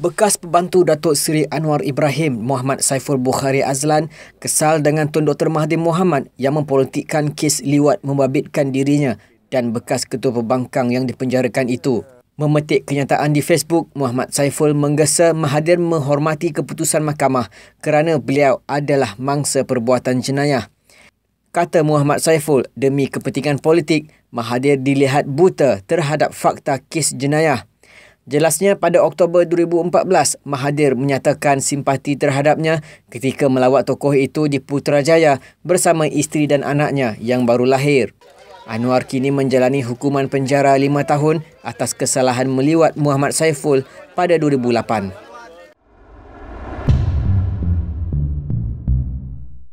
Bekas pembantu Datuk Seri Anwar Ibrahim Muhammad Saiful Bukhari Azlan kesal dengan Tun Dr. Mahdi Muhammad yang mempolitikkan kes liwat membabitkan dirinya dan bekas ketua pembangkang yang dipenjarakan itu. Memetik kenyataan di Facebook, Muhammad Saiful menggesa Mahathir menghormati keputusan mahkamah kerana beliau adalah mangsa perbuatan jenayah. Kata Muhammad Saiful, demi kepentingan politik, Mahathir dilihat buta terhadap fakta kes jenayah. Jelasnya pada Oktober 2014, Mahathir menyatakan simpati terhadapnya ketika melawat tokoh itu di Putrajaya bersama isteri dan anaknya yang baru lahir. Anwar kini menjalani hukuman penjara lima tahun atas kesalahan meliwat Muhammad Saiful pada 2008.